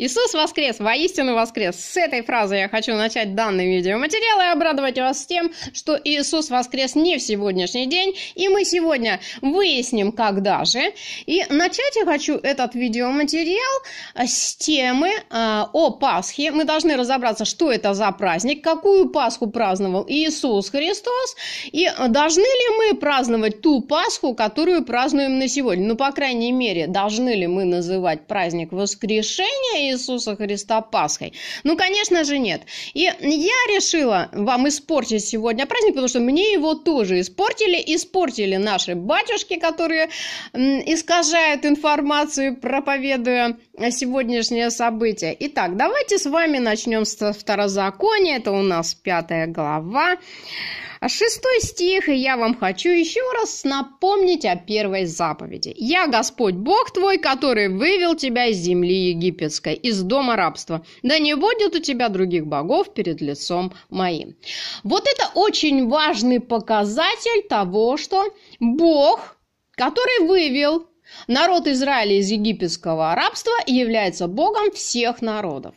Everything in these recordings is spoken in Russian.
Иисус воскрес, воистину воскрес. С этой фразы я хочу начать данный видеоматериал и обрадовать вас тем, что Иисус воскрес не в сегодняшний день, и мы сегодня выясним, когда же. И начать я хочу этот видеоматериал с темы э, о Пасхе. Мы должны разобраться, что это за праздник, какую Пасху праздновал Иисус Христос, и должны ли мы праздновать ту Пасху, которую празднуем на сегодня. Ну, по крайней мере, должны ли мы называть праздник воскрешения Иисуса Христа Пасхой? Ну, конечно же, нет. И я решила вам испортить сегодня праздник, потому что мне его тоже испортили. Испортили наши батюшки, которые искажают информацию, проповедуя сегодняшнее событие. Итак, давайте с вами начнем с второзакония. Это у нас пятая глава. Шестой стих, и я вам хочу еще раз напомнить о первой заповеди. «Я Господь Бог твой, который вывел тебя из земли египетской, из дома рабства. Да не будет у тебя других богов перед лицом моим». Вот это очень важный показатель того, что Бог, который вывел Народ Израиля из египетского рабства является богом всех народов.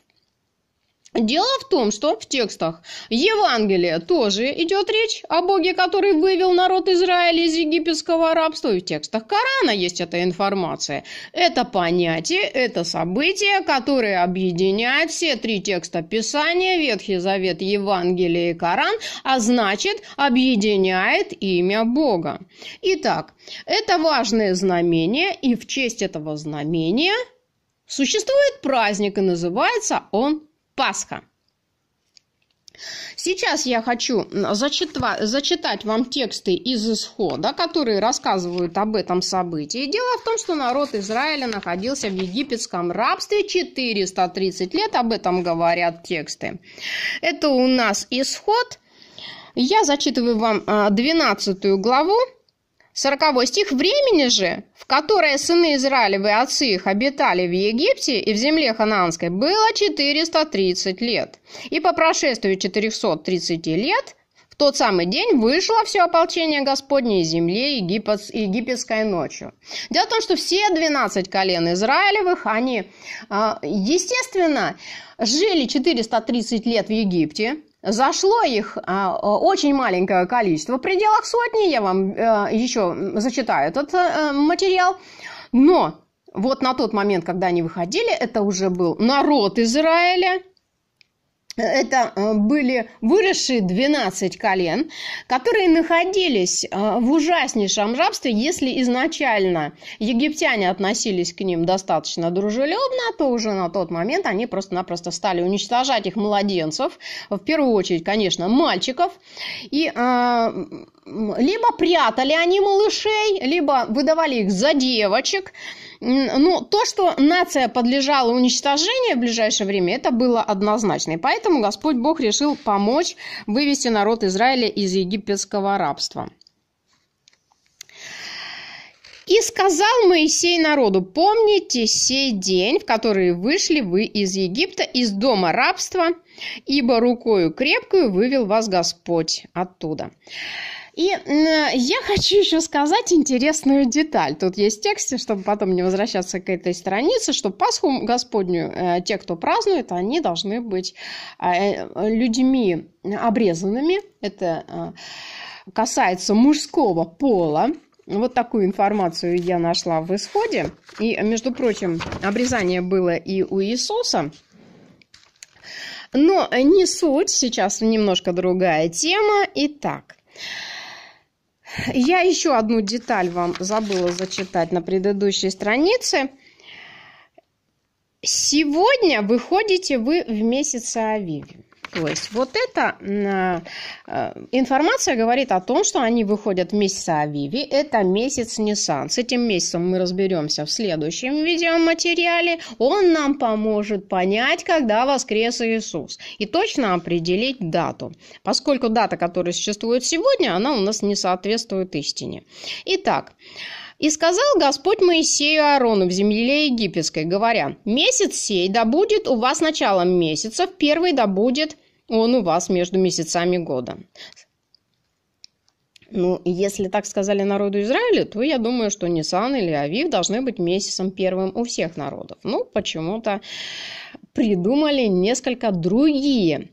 Дело в том, что в текстах Евангелия тоже идет речь о Боге, который вывел народ Израиля из египетского рабства, и в текстах Корана есть эта информация. Это понятие, это событие, которое объединяет все три текста Писания, Ветхий Завет, Евангелие и Коран, а значит, объединяет имя Бога. Итак, это важное знамение, и в честь этого знамения существует праздник, и называется он Пасха. Сейчас я хочу зачитва, зачитать вам тексты из исхода, которые рассказывают об этом событии. Дело в том, что народ Израиля находился в египетском рабстве 430 лет, об этом говорят тексты. Это у нас исход. Я зачитываю вам 12 а, главу Сороковой стих «Времени же, в которое сыны Израилевы и отцы их обитали в Египте и в земле Ханаанской, было 430 лет. И по прошествию 430 лет в тот самый день вышло все ополчение Господне из земли Египет, египетской ночью. Дело в том, что все 12 колен Израилевых, они, а, естественно, жили 430 лет в Египте, Зашло их а, э, очень маленькое количество, в пределах сотни, я вам э, еще зачитаю этот э, материал. Но вот на тот момент, когда они выходили, это уже был народ Израиля, это э, были выросшие 12 колен, которые находились э, в ужаснейшем рабстве, если изначально египтяне относились к ним достаточно дружелюбно, то уже на тот момент они просто-напросто стали уничтожать их младенцев, в первую очередь, конечно, мальчиков, и э, либо прятали они малышей, либо выдавали их за девочек, ну, то, что нация подлежала уничтожению в ближайшее время, это было однозначно. И поэтому Господь Бог решил помочь вывести народ Израиля из египетского рабства. «И сказал Моисей народу, помните сей день, в который вышли вы из Египта, из дома рабства, ибо рукою крепкую вывел вас Господь оттуда». И я хочу еще сказать интересную деталь. Тут есть тексте, чтобы потом не возвращаться к этой странице, что Пасху Господню э, те, кто празднует, они должны быть а, э, людьми обрезанными. Это э, касается мужского пола. Вот такую информацию я нашла в исходе. И, между прочим, обрезание было и у Иисуса. Но не суть, сейчас немножко другая тема. Итак, я еще одну деталь вам забыла зачитать на предыдущей странице. Сегодня выходите вы в месяц Авиве. То есть вот эта э, э, информация говорит о том, что они выходят в месяц Авиви. Это месяц Ниссан. С этим месяцем мы разберемся в следующем видеоматериале. Он нам поможет понять, когда воскрес Иисус. И точно определить дату. Поскольку дата, которая существует сегодня, она у нас не соответствует истине. Итак, и сказал Господь Моисею Аарону в земле египетской, говоря, «Месяц сей да будет у вас началом месяца, в первый да будет он у вас между месяцами года. Ну, если так сказали народу Израиля, то я думаю, что Нисан или Авив должны быть месяцем первым у всех народов. Ну, почему-то придумали несколько другие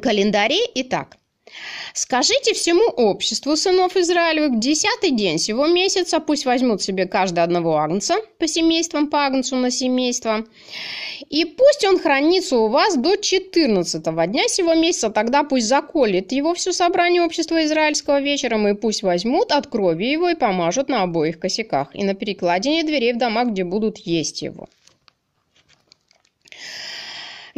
календари. Итак, Скажите всему обществу сынов Израилевых, десятый день сего месяца, пусть возьмут себе каждый одного агнца по семействам, по агнцу на семейство, и пусть он хранится у вас до 14 дня сего месяца, тогда пусть заколет его все собрание общества израильского вечером, и пусть возьмут от крови его и помажут на обоих косяках и на перекладине дверей в домах, где будут есть его.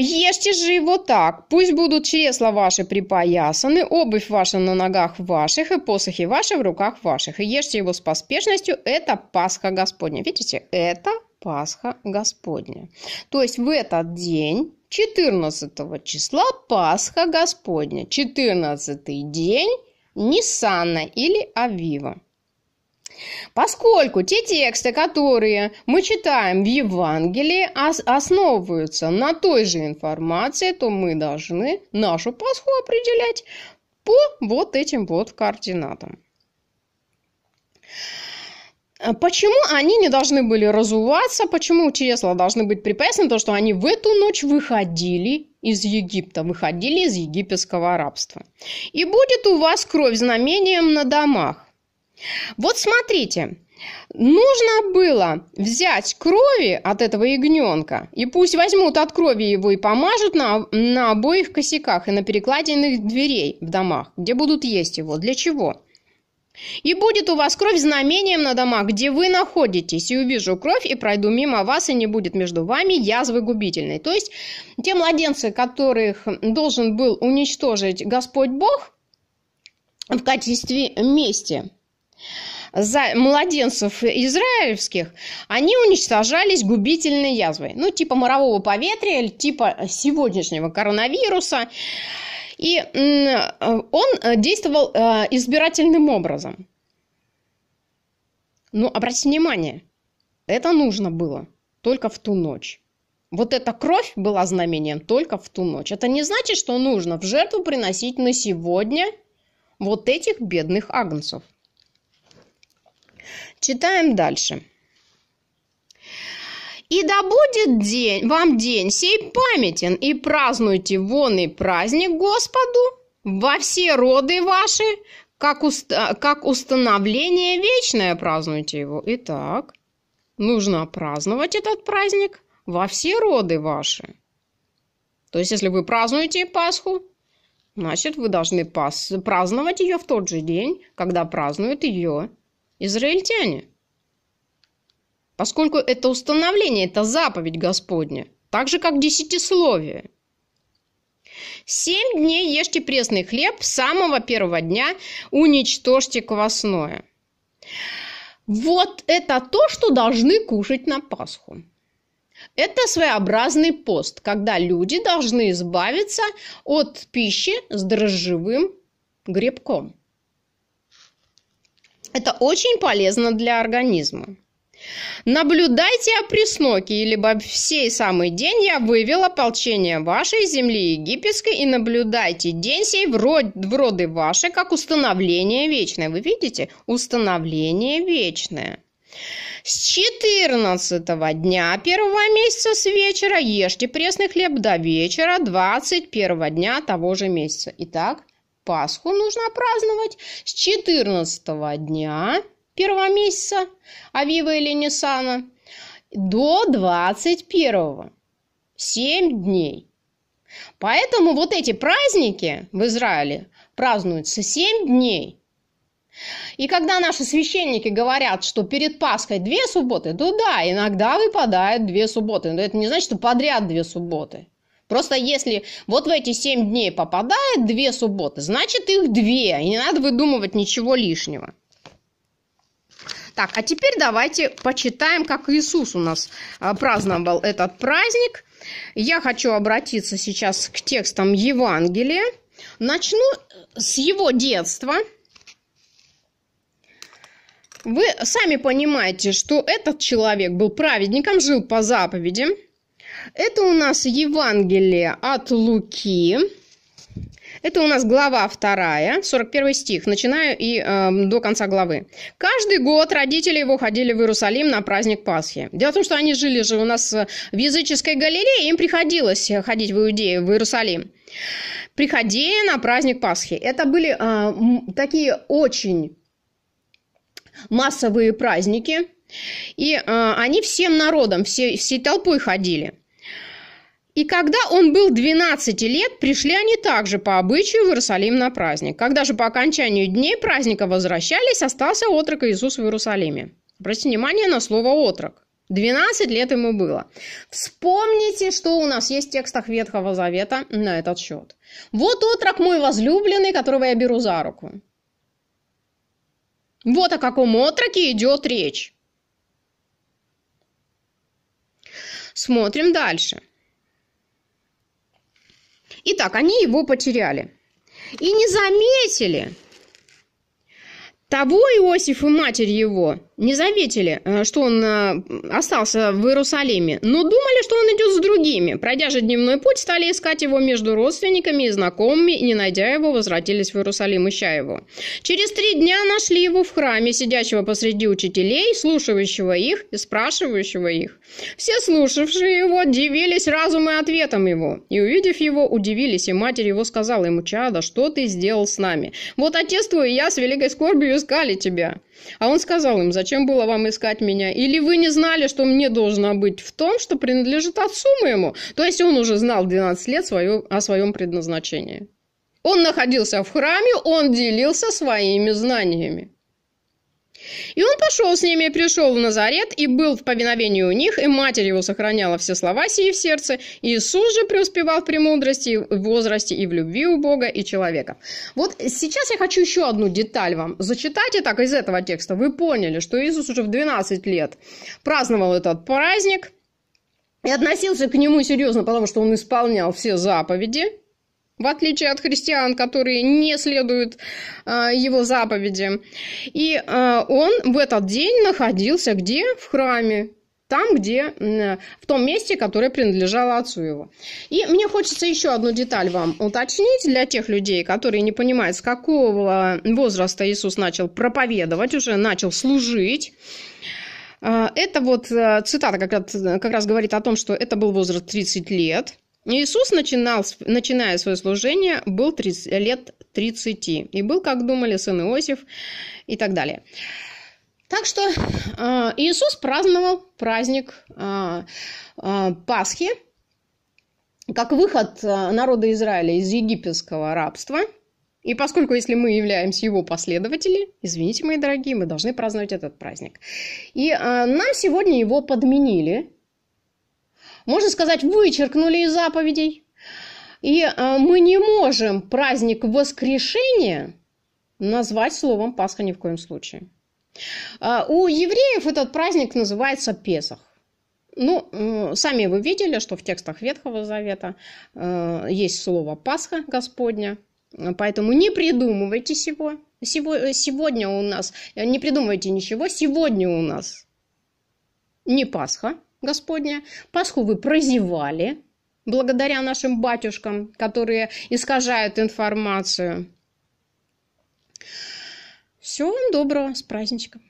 Ешьте же его так. Пусть будут чресла ваши припоясаны, обувь ваша на ногах ваших и посохи ваши в руках ваших. И ешьте его с поспешностью. Это Пасха Господня. Видите, это Пасха Господня. То есть в этот день, 14 числа, Пасха Господня. 14 день Ниссана или Авива. Поскольку те тексты, которые мы читаем в Евангелии, основываются на той же информации, то мы должны нашу Пасху определять по вот этим вот координатам. А почему они не должны были разуваться, почему числа должны быть приписаны, то, что они в эту ночь выходили из Египта, выходили из египетского рабства. И будет у вас кровь знамением на домах. Вот смотрите, нужно было взять крови от этого ягненка, и пусть возьмут от крови его и помажут на, на обоих косяках и на перекладинных дверей в домах, где будут есть его. Для чего? И будет у вас кровь знамением на домах, где вы находитесь, и увижу кровь, и пройду мимо вас, и не будет между вами язвы губительной. То есть те младенцы, которых должен был уничтожить Господь Бог в качестве мести – за младенцев израильских, они уничтожались губительной язвой. Ну, типа морового поветрия, типа сегодняшнего коронавируса. И он э, действовал э, избирательным образом. Но ну, обратите внимание, это нужно было только в ту ночь. Вот эта кровь была знамением только в ту ночь. Это не значит, что нужно в жертву приносить на сегодня вот этих бедных агнцев – Читаем дальше. И да будет день, вам день сей памятен, и празднуйте вон и праздник Господу во все роды ваши, как, уст, как установление вечное празднуйте его. Итак, нужно праздновать этот праздник во все роды ваши. То есть, если вы празднуете Пасху, значит, вы должны праздновать ее в тот же день, когда празднуют ее израильтяне. Поскольку это установление, это заповедь Господня, так же, как десятисловие. Семь дней ешьте пресный хлеб, с самого первого дня уничтожьте квасное. Вот это то, что должны кушать на Пасху. Это своеобразный пост, когда люди должны избавиться от пищи с дрожжевым грибком. Это очень полезно для организма. Наблюдайте о пресноке, либо всей самый день я вывел ополчение вашей земли египетской, и наблюдайте день сей в, роды ваши, как установление вечное. Вы видите? Установление вечное. С 14 дня первого месяца с вечера ешьте пресный хлеб до вечера 21 дня того же месяца. Итак, Пасху нужно праздновать с 14 дня первого месяца Авива или Нисана до 21. семь дней. Поэтому вот эти праздники в Израиле празднуются семь дней. И когда наши священники говорят, что перед Пасхой две субботы, то да, иногда выпадает две субботы. Но это не значит, что подряд две субботы. Просто если вот в эти 7 дней попадает 2 субботы, значит их 2, и не надо выдумывать ничего лишнего. Так, а теперь давайте почитаем, как Иисус у нас а, праздновал этот праздник. Я хочу обратиться сейчас к текстам Евангелия. Начну с его детства. Вы сами понимаете, что этот человек был праведником, жил по заповедям. Это у нас Евангелие от Луки. Это у нас глава 2, 41 стих, начинаю и э, до конца главы. Каждый год родители его ходили в Иерусалим на праздник Пасхи. Дело в том, что они жили же у нас в языческой Галилее, им приходилось ходить в Иудею, в Иерусалим. Приходи на праздник Пасхи. Это были э, такие очень массовые праздники, и э, они всем народом, все, всей толпой ходили. И когда он был 12 лет, пришли они также по обычаю в Иерусалим на праздник. Когда же по окончанию дней праздника возвращались, остался отрок Иисус в Иерусалиме. Обратите внимание на слово «отрок». 12 лет ему было. Вспомните, что у нас есть в текстах Ветхого Завета на этот счет. Вот отрок мой возлюбленный, которого я беру за руку. Вот о каком отроке идет речь. Смотрим дальше. Итак, они его потеряли. И не заметили того Иосиф и матерь его, не заметили, э, что он э, остался в Иерусалиме, но думали, что он идет с другими. Пройдя же дневной путь, стали искать его между родственниками и знакомыми, и, не найдя его, возвратились в Иерусалим, ища его. Через три дня нашли его в храме, сидящего посреди учителей, слушающего их и спрашивающего их. Все слушавшие его дивились разум и ответом его, и, увидев его, удивились, и матерь его сказала ему, «Чада, что ты сделал с нами? Вот отец твой и я с великой скорбью искали тебя». А он сказал им, зачем было вам искать меня? Или вы не знали, что мне должно быть в том, что принадлежит отцу моему? То есть он уже знал 12 лет свое, о своем предназначении. Он находился в храме, он делился своими знаниями. И он пошел с ними, пришел в Назарет и был в повиновении у них, и Матерь его сохраняла все слова сии в сердце. Иисус же преуспевал в премудрости, в возрасте и в любви у Бога и человека. Вот сейчас я хочу еще одну деталь вам зачитать, и так из этого текста вы поняли, что Иисус уже в 12 лет праздновал этот праздник – и относился к нему серьезно, потому что он исполнял все заповеди, в отличие от христиан, которые не следуют э, его заповедям. И э, он в этот день находился где? В храме. Там, где, в том месте, которое принадлежало отцу его. И мне хочется еще одну деталь вам уточнить для тех людей, которые не понимают, с какого возраста Иисус начал проповедовать, уже начал служить. Э, это вот э, цитата как раз, как раз говорит о том, что это был возраст 30 лет – ну, Иисус начинал, начиная свое служение, был 30, лет 30 и был, как думали, сын Иосиф и так далее. Так что э, Иисус праздновал праздник э, э, Пасхи как выход народа Израиля из египетского рабства. И поскольку, если мы являемся его последователи, извините, мои дорогие, мы должны праздновать этот праздник. И э, нам сегодня его подменили можно сказать, вычеркнули из заповедей. И э, мы не можем праздник воскрешения назвать словом Пасха ни в коем случае. А у евреев этот праздник называется Песах. Ну, э, сами вы видели, что в текстах Ветхого Завета э, есть слово «Пасха Господня», поэтому не придумывайте всего. Сегодня у нас, не придумывайте ничего, сегодня у нас не Пасха, Господня. Пасху вы прозевали, благодаря нашим батюшкам, которые искажают информацию. Всего вам доброго, с праздничком!